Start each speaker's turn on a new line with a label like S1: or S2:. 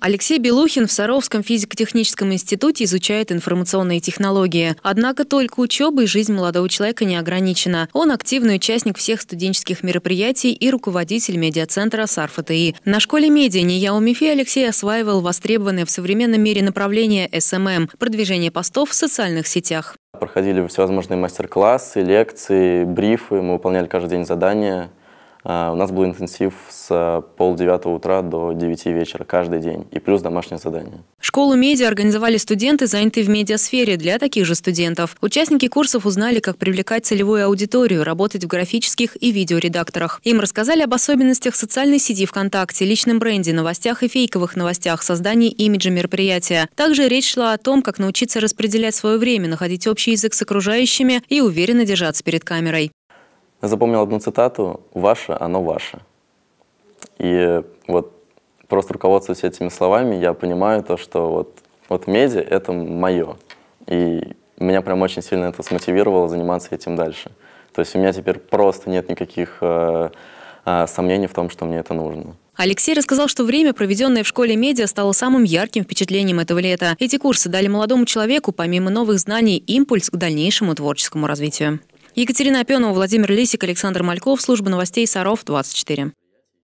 S1: Алексей Белухин в Саровском физико-техническом институте изучает информационные технологии. Однако только учеба и жизнь молодого человека не ограничена. Он активный участник всех студенческих мероприятий и руководитель медиацентра САРФТИ. На школе медиа Нияо Мифи Алексей осваивал востребованное в современном мире направление СММ эм эм – продвижение постов в социальных сетях.
S2: Проходили всевозможные мастер-классы, лекции, брифы, мы выполняли каждый день задания – а, у нас был интенсив с э, полдевятого утра до девяти вечера каждый день и плюс домашнее задание.
S1: Школу медиа организовали студенты, занятые в медиасфере для таких же студентов. Участники курсов узнали, как привлекать целевую аудиторию, работать в графических и видеоредакторах. Им рассказали об особенностях социальной сети ВКонтакте, личном бренде, новостях и фейковых новостях, создании имиджа мероприятия. Также речь шла о том, как научиться распределять свое время, находить общий язык с окружающими и уверенно держаться перед камерой
S2: запомнил одну цитату «Ваше, оно ваше». И вот просто руководствуясь этими словами, я понимаю то, что вот, вот медиа — это мое. И меня прям очень сильно это смотивировало заниматься этим дальше. То есть у меня теперь просто нет никаких э, э, сомнений в том, что мне это нужно.
S1: Алексей рассказал, что время, проведенное в школе медиа, стало самым ярким впечатлением этого лета. Эти курсы дали молодому человеку, помимо новых знаний, импульс к дальнейшему творческому развитию. Екатерина Опенова, Владимир Лисик, Александр Мальков, служба новостей Саров 24.